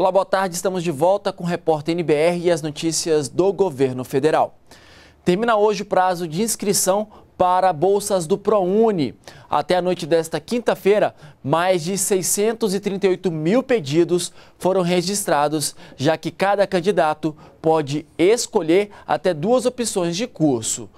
Olá, boa tarde. Estamos de volta com o repórter NBR e as notícias do governo federal. Termina hoje o prazo de inscrição para bolsas do ProUni. Até a noite desta quinta-feira, mais de 638 mil pedidos foram registrados, já que cada candidato pode escolher até duas opções de curso.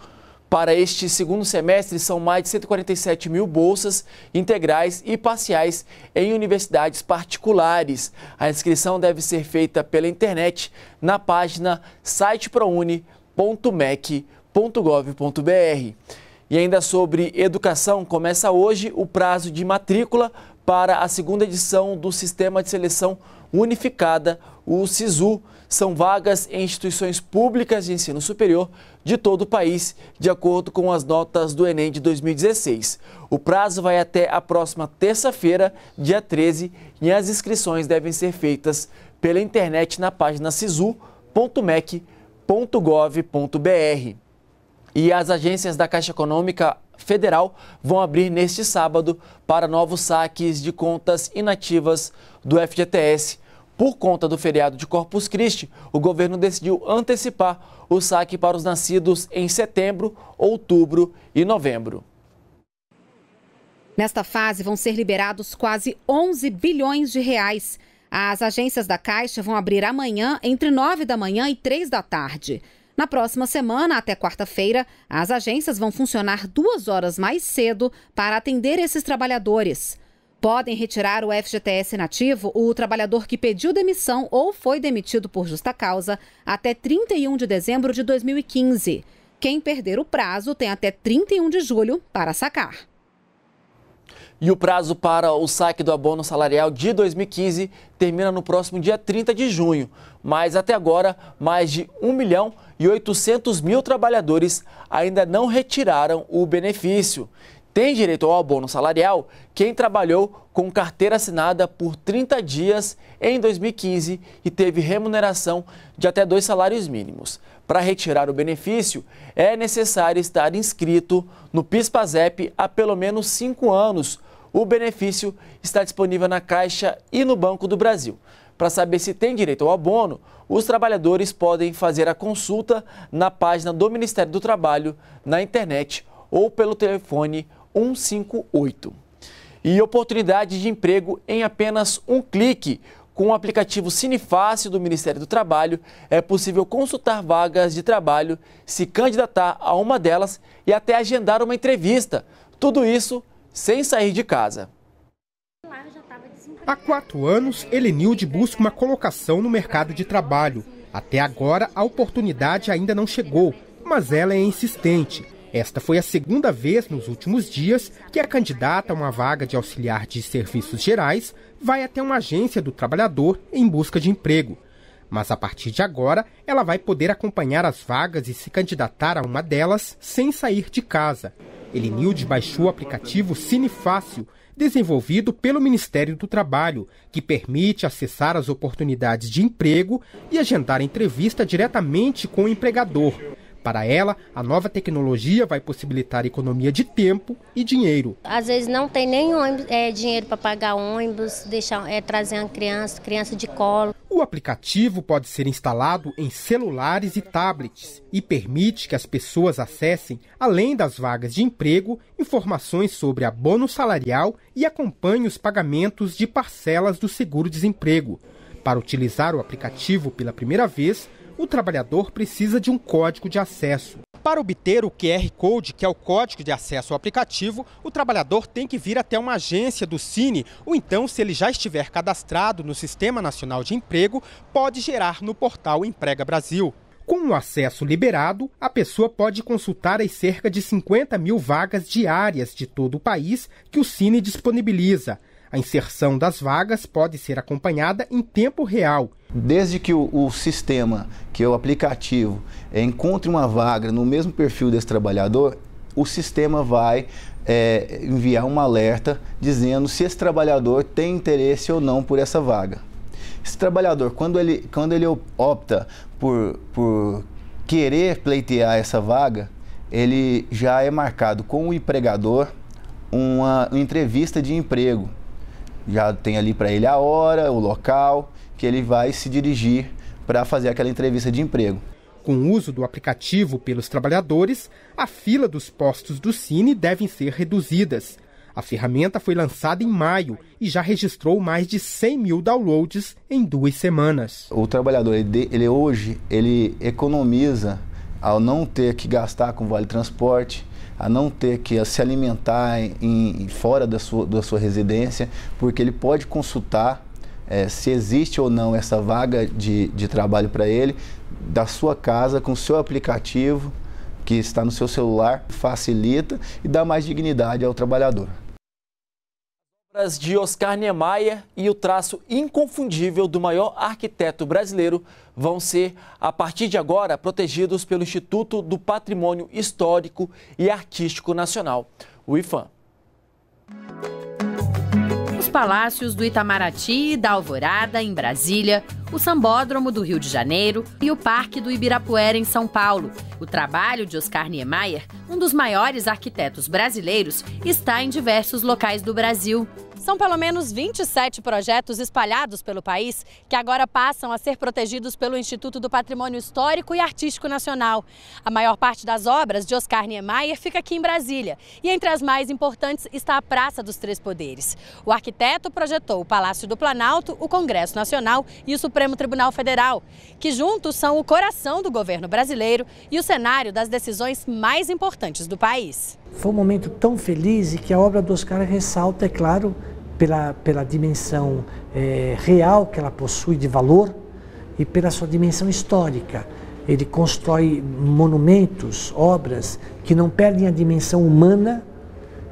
Para este segundo semestre, são mais de 147 mil bolsas integrais e parciais em universidades particulares. A inscrição deve ser feita pela internet na página siteprouni.mec.gov.br. E ainda sobre educação, começa hoje o prazo de matrícula para a segunda edição do Sistema de Seleção Unificada, o SISU são vagas em instituições públicas de ensino superior de todo o país, de acordo com as notas do Enem de 2016. O prazo vai até a próxima terça-feira, dia 13, e as inscrições devem ser feitas pela internet na página sisu.mec.gov.br. E as agências da Caixa Econômica Federal vão abrir neste sábado para novos saques de contas inativas do FGTS por conta do feriado de Corpus Christi, o governo decidiu antecipar o saque para os nascidos em setembro, outubro e novembro. Nesta fase vão ser liberados quase 11 bilhões de reais. As agências da Caixa vão abrir amanhã entre 9 da manhã e 3 da tarde. Na próxima semana, até quarta-feira, as agências vão funcionar duas horas mais cedo para atender esses trabalhadores. Podem retirar o FGTS nativo o trabalhador que pediu demissão ou foi demitido por justa causa até 31 de dezembro de 2015. Quem perder o prazo tem até 31 de julho para sacar. E o prazo para o saque do abono salarial de 2015 termina no próximo dia 30 de junho. Mas até agora, mais de 1 milhão e 800 mil trabalhadores ainda não retiraram o benefício. Tem direito ao abono salarial quem trabalhou com carteira assinada por 30 dias em 2015 e teve remuneração de até dois salários mínimos. Para retirar o benefício, é necessário estar inscrito no PIS/PASEP há pelo menos cinco anos. O benefício está disponível na Caixa e no Banco do Brasil. Para saber se tem direito ao abono, os trabalhadores podem fazer a consulta na página do Ministério do Trabalho, na internet ou pelo telefone 158. E oportunidade de emprego em apenas um clique. Com o aplicativo Cinefácil do Ministério do Trabalho, é possível consultar vagas de trabalho, se candidatar a uma delas e até agendar uma entrevista. Tudo isso sem sair de casa. Há quatro anos, Elenilde busca uma colocação no mercado de trabalho. Até agora, a oportunidade ainda não chegou, mas ela é insistente. Esta foi a segunda vez nos últimos dias que a candidata a uma vaga de auxiliar de serviços gerais vai até uma agência do trabalhador em busca de emprego. Mas a partir de agora, ela vai poder acompanhar as vagas e se candidatar a uma delas sem sair de casa. Elenilde baixou o aplicativo Cinefácil, desenvolvido pelo Ministério do Trabalho, que permite acessar as oportunidades de emprego e agendar entrevista diretamente com o empregador. Para ela, a nova tecnologia vai possibilitar economia de tempo e dinheiro. Às vezes não tem nem ônibus, é, dinheiro para pagar ônibus, deixar, é, trazer uma criança, criança de colo. O aplicativo pode ser instalado em celulares e tablets e permite que as pessoas acessem, além das vagas de emprego, informações sobre abono salarial e acompanhe os pagamentos de parcelas do seguro-desemprego. Para utilizar o aplicativo pela primeira vez, o trabalhador precisa de um código de acesso. Para obter o QR Code, que é o código de acesso ao aplicativo, o trabalhador tem que vir até uma agência do Cine, ou então, se ele já estiver cadastrado no Sistema Nacional de Emprego, pode gerar no portal Emprega Brasil. Com o acesso liberado, a pessoa pode consultar as cerca de 50 mil vagas diárias de todo o país que o Cine disponibiliza. A inserção das vagas pode ser acompanhada em tempo real. Desde que o, o sistema, que é o aplicativo, é, encontre uma vaga no mesmo perfil desse trabalhador, o sistema vai é, enviar um alerta dizendo se esse trabalhador tem interesse ou não por essa vaga. Esse trabalhador, quando ele, quando ele opta por, por querer pleitear essa vaga, ele já é marcado com o empregador uma, uma entrevista de emprego já tem ali para ele a hora, o local que ele vai se dirigir para fazer aquela entrevista de emprego. Com o uso do aplicativo pelos trabalhadores, a fila dos postos do Cine devem ser reduzidas. A ferramenta foi lançada em maio e já registrou mais de 100 mil downloads em duas semanas. O trabalhador, ele, ele hoje, ele economiza ao não ter que gastar com vale transporte, a não ter que se alimentar em, em fora da sua, da sua residência, porque ele pode consultar é, se existe ou não essa vaga de, de trabalho para ele, da sua casa, com o seu aplicativo que está no seu celular, facilita e dá mais dignidade ao trabalhador obras de Oscar Niemeyer e o traço inconfundível do maior arquiteto brasileiro vão ser, a partir de agora, protegidos pelo Instituto do Patrimônio Histórico e Artístico Nacional, o IFAM palácios do Itamaraty e da Alvorada, em Brasília, o Sambódromo do Rio de Janeiro e o Parque do Ibirapuera, em São Paulo. O trabalho de Oscar Niemeyer, um dos maiores arquitetos brasileiros, está em diversos locais do Brasil. São pelo menos 27 projetos espalhados pelo país que agora passam a ser protegidos pelo Instituto do Patrimônio Histórico e Artístico Nacional. A maior parte das obras de Oscar Niemeyer fica aqui em Brasília e entre as mais importantes está a Praça dos Três Poderes. O arquiteto projetou o Palácio do Planalto, o Congresso Nacional e o Supremo Tribunal Federal, que juntos são o coração do governo brasileiro e o cenário das decisões mais importantes do país. Foi um momento tão feliz e que a obra do Oscar ressalta, é claro, pela, pela dimensão é, real que ela possui de valor e pela sua dimensão histórica. Ele constrói monumentos, obras que não perdem a dimensão humana,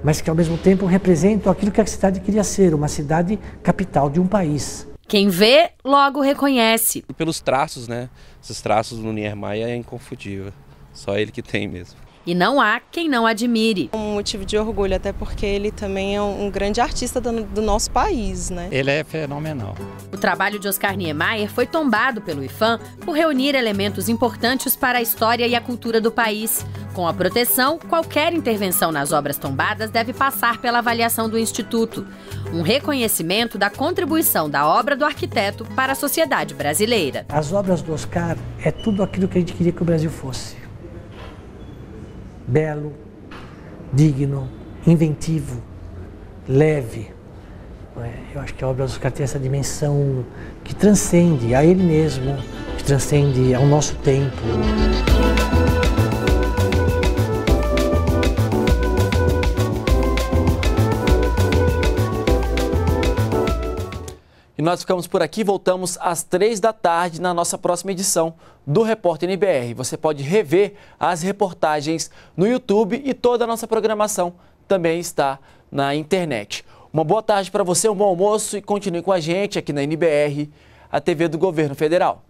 mas que ao mesmo tempo representam aquilo que a cidade queria ser, uma cidade capital de um país. Quem vê, logo reconhece. Pelos traços, né? Esses traços do Niemeyer é inconfundível. Só ele que tem mesmo. E não há quem não admire. Um motivo de orgulho, até porque ele também é um grande artista do, do nosso país, né? Ele é fenomenal. O trabalho de Oscar Niemeyer foi tombado pelo IFAM por reunir elementos importantes para a história e a cultura do país. Com a proteção, qualquer intervenção nas obras tombadas deve passar pela avaliação do Instituto. Um reconhecimento da contribuição da obra do arquiteto para a sociedade brasileira. As obras do Oscar é tudo aquilo que a gente queria que o Brasil fosse belo, digno, inventivo, leve. É? Eu acho que a obra do Oscar tem essa dimensão que transcende a ele mesmo, que transcende ao nosso tempo. E nós ficamos por aqui, voltamos às três da tarde na nossa próxima edição do Repórter NBR. Você pode rever as reportagens no YouTube e toda a nossa programação também está na internet. Uma boa tarde para você, um bom almoço e continue com a gente aqui na NBR, a TV do Governo Federal.